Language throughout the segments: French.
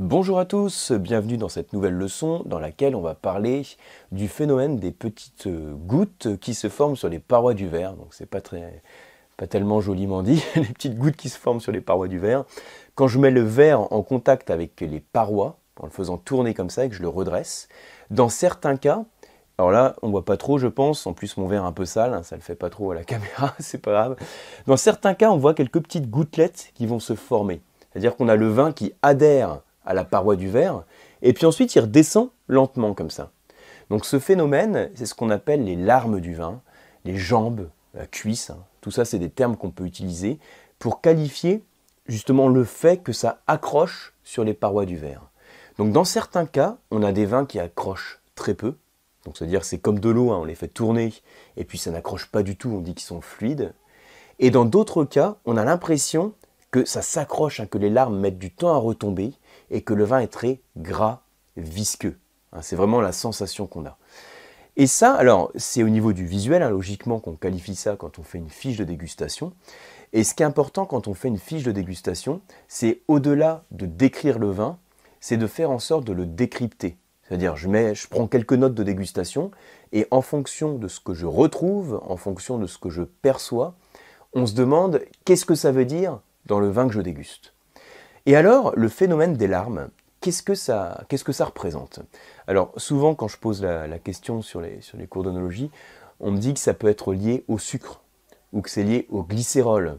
Bonjour à tous, bienvenue dans cette nouvelle leçon dans laquelle on va parler du phénomène des petites euh, gouttes qui se forment sur les parois du verre. Donc c'est pas très pas tellement joliment dit, les petites gouttes qui se forment sur les parois du verre. Quand je mets le verre en contact avec les parois, en le faisant tourner comme ça et que je le redresse, dans certains cas, alors là, on voit pas trop, je pense. En plus, mon verre est un peu sale, hein, ça le fait pas trop à la caméra, c'est pas grave. Dans certains cas, on voit quelques petites gouttelettes qui vont se former. C'est-à-dire qu'on a le vin qui adhère à la paroi du verre, et puis ensuite il redescend lentement comme ça. Donc ce phénomène, c'est ce qu'on appelle les larmes du vin, les jambes, la cuisse, hein. tout ça c'est des termes qu'on peut utiliser pour qualifier justement le fait que ça accroche sur les parois du verre. Donc dans certains cas, on a des vins qui accrochent très peu, donc c'est-à-dire c'est comme de l'eau, hein, on les fait tourner et puis ça n'accroche pas du tout, on dit qu'ils sont fluides. Et dans d'autres cas, on a l'impression que ça s'accroche, hein, que les larmes mettent du temps à retomber et que le vin est très gras, visqueux. Hein, c'est vraiment la sensation qu'on a. Et ça, alors, c'est au niveau du visuel, hein, logiquement, qu'on qualifie ça quand on fait une fiche de dégustation. Et ce qui est important quand on fait une fiche de dégustation, c'est au-delà de décrire le vin, c'est de faire en sorte de le décrypter. C'est-à-dire, je, je prends quelques notes de dégustation, et en fonction de ce que je retrouve, en fonction de ce que je perçois, on se demande qu'est-ce que ça veut dire dans le vin que je déguste. Et alors, le phénomène des larmes, qu'est-ce que ça, représente Alors, souvent, quand je pose la, question sur les, sur les cours d'onologie, on me dit que ça peut être lié au sucre ou que c'est lié au glycérol.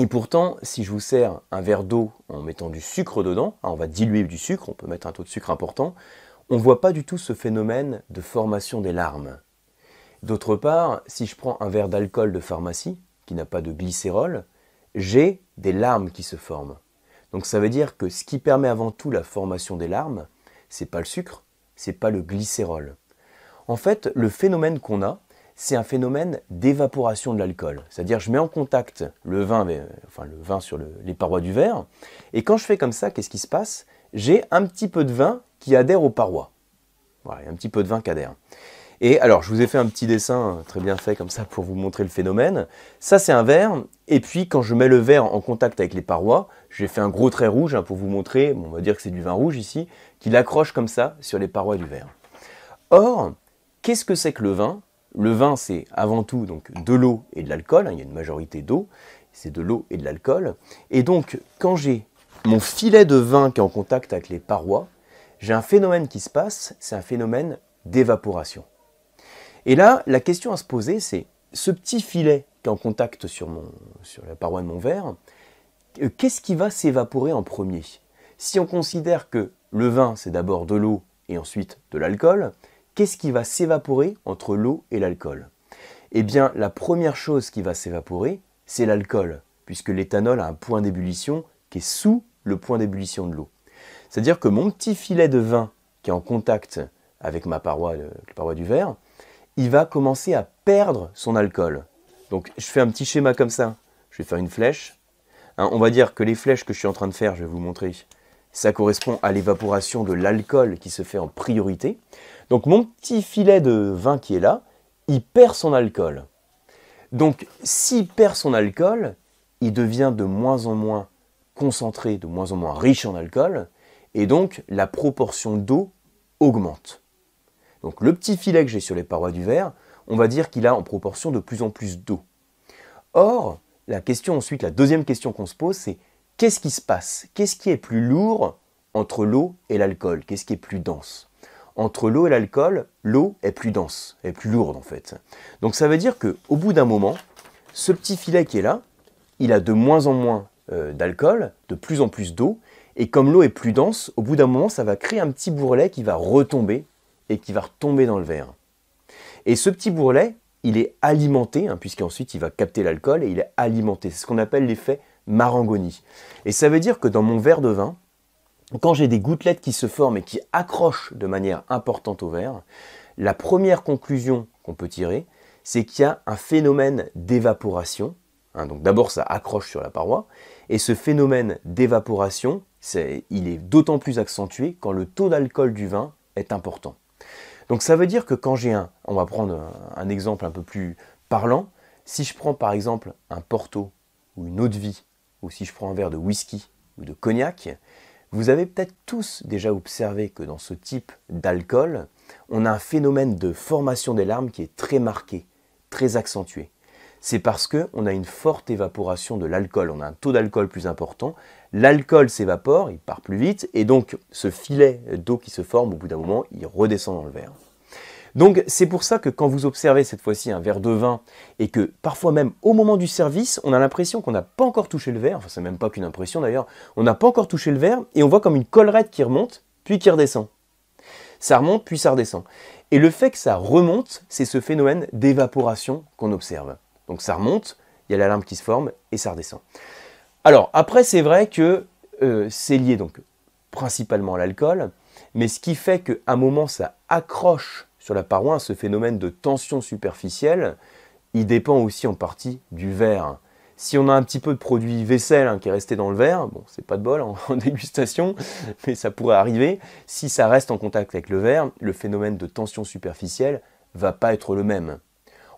Et pourtant, si je vous sers un verre d'eau en mettant du sucre dedans, hein, on va diluer du sucre, on peut mettre un taux de sucre important, on ne voit pas du tout ce phénomène de formation des larmes. D'autre part, si je prends un verre d'alcool de pharmacie, qui n'a pas de glycérol, j'ai des larmes qui se forment. Donc ça veut dire que ce qui permet avant tout la formation des larmes, c'est pas le sucre, c'est pas le glycérol. En fait, le phénomène qu'on a, c'est un phénomène d'évaporation de l'alcool. C'est-à-dire, je mets en contact le vin, enfin le vin sur les parois du verre, et quand je fais comme ça, qu'est-ce qui se passe J'ai un petit peu de vin qui adhère aux parois. Voilà, un petit peu de vin qui adhère. Et alors, je vous ai fait un petit dessin euh, très bien fait comme ça pour vous montrer le phénomène. Ça, c'est un verre, et puis quand je mets le verre en contact avec les parois, j'ai fait un gros trait rouge hein, pour vous montrer, on va dire que c'est du vin rouge ici, qui l'accroche comme ça sur les parois du verre. Or, qu'est-ce que c'est que le vin Le vin, c'est avant tout donc de l'eau et de l'alcool. Hein, il y a une majorité d'eau, c'est de l'eau et de l'alcool. Et donc, quand j'ai mon filet de vin qui est en contact avec les parois, j'ai un phénomène qui se passe, c'est un phénomène d'évaporation. Et là, la question à se poser, c'est ce petit filet qui est en contact sur la paroi de mon verre, euh, qu'est-ce qui va s'évaporer en premier Si on considère que le vin, c'est d'abord de l'eau et ensuite de l'alcool, qu'est-ce qui va s'évaporer entre l'eau et l'alcool Eh bien, la première chose qui va s'évaporer, c'est l'alcool, puisque l'éthanol a un point d'ébullition qui est sous le point d'ébullition de l'eau. C'est-à-dire que mon petit filet de vin qui est en contact avec ma paroi, euh, la paroi du verre, il va commencer à perdre son alcool. Donc je fais un petit schéma comme ça. Je vais faire une flèche, on va dire que les flèches que je suis en train de faire, je vais vous montrer, ça correspond à l'évaporation de l'alcool qui se fait en priorité. Donc mon petit filet de vin qui est là, il perd son alcool. Donc s'il perd son alcool, il devient de moins en moins concentré, de moins en moins riche en alcool, et donc la proportion d'eau augmente. Donc le petit filet que j'ai sur les parois du verre, on va dire qu'il a en proportion de plus en plus d'eau. Or, la question ensuite, la deuxième question qu'on se pose, c'est qu'est-ce qui se passe Qu'est-ce qui est plus lourd entre l'eau et l'alcool Qu'est-ce qui est plus dense Entre l'eau et l'alcool, l'eau est plus dense, est plus lourde en fait. Donc ça veut dire qu'au bout d'un moment, ce petit filet qui est là, il a de moins en moins euh, d'alcool, de plus en plus d'eau, et comme l'eau est plus dense, au bout d'un moment, ça va créer un petit bourrelet qui va retomber et qui va retomber dans le verre. Et ce petit bourrelet, il est alimenté, hein, puisqu'ensuite il va capter l'alcool et il est alimenté. C'est ce qu'on appelle l'effet Marangoni. Et ça veut dire que dans mon verre de vin, quand j'ai des gouttelettes qui se forment et qui accrochent de manière importante au verre, la première conclusion qu'on peut tirer, c'est qu'il y a un phénomène d'évaporation. Hein, donc d'abord ça accroche sur la paroi, et ce phénomène d'évaporation, il est d'autant plus accentué quand le taux d'alcool du vin est important. Donc ça veut dire que quand j'ai un, on va prendre un exemple un peu plus parlant, si je prends par exemple un porto ou une eau de vie, ou si je prends un verre de whisky ou de cognac, vous avez peut-être tous déjà observé que dans ce type d'alcool, on a un phénomène de formation des larmes qui est très marqué, très accentué c'est parce qu'on a une forte évaporation de l'alcool, on a un taux d'alcool plus important, l'alcool s'évapore, il part plus vite, et donc ce filet d'eau qui se forme, au bout d'un moment, il redescend dans le verre. Donc c'est pour ça que quand vous observez cette fois-ci un verre de vin, et que parfois même au moment du service, on a l'impression qu'on n'a pas encore touché le verre, enfin c'est même pas qu'une impression d'ailleurs, on n'a pas encore touché le verre, et on voit comme une collerette qui remonte, puis qui redescend. Ça remonte, puis ça redescend. Et le fait que ça remonte, c'est ce phénomène d'évaporation qu'on observe. Donc ça remonte, il y a la limbe qui se forme et ça redescend. Alors après, c'est vrai que euh, c'est lié donc principalement à l'alcool, mais ce qui fait qu'à un moment ça accroche sur la paroi ce phénomène de tension superficielle, il dépend aussi en partie du verre. Si on a un petit peu de produit vaisselle hein, qui est resté dans le verre, bon, c'est pas de bol en, en, dégustation, mais ça pourrait arriver. Si ça reste en contact avec le verre, le phénomène de tension superficielle va pas être le même.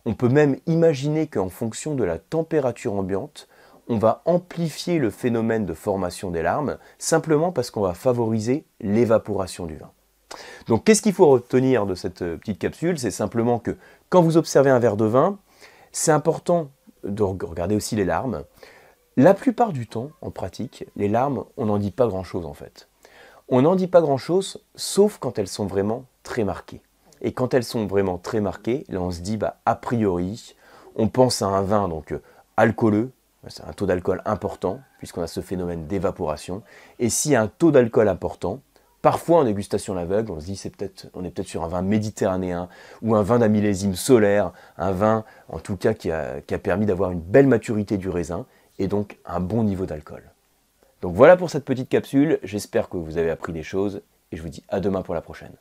On peut même imaginer qu'en fonction de la température ambiante, on va amplifier le phénomène de formation des larmes simplement parce qu'on va favoriser l'évaporation du vin. Donc qu'est-ce qu'il faut retenir de cette euh, petite capsule C'est simplement que quand vous observez un verre de vin, c'est important de regarder aussi les larmes. La plupart du temps, en pratique, les larmes, on n'en dit pas grand-chose en fait. On n'en dit pas grand-chose, sauf quand elles sont vraiment très marquées. Et quand elles sont vraiment très marquées, là on se dit, bah, a priori, on pense à un vin donc euh, alcooleux, c'est un taux d'alcool important, puisqu'on a ce phénomène d'évaporation. Et s'il y a un taux d'alcool important, parfois en dégustation l'aveugle, on se dit c'est peut-être, on est peut-être sur un vin méditerranéen ou un vin d'un solaire, un vin en tout cas qui a, qui a permis d'avoir une belle maturité du raisin et donc un bon niveau d'alcool. Donc voilà pour cette petite capsule, j'espère que vous avez appris des choses et je vous dis à demain pour la prochaine.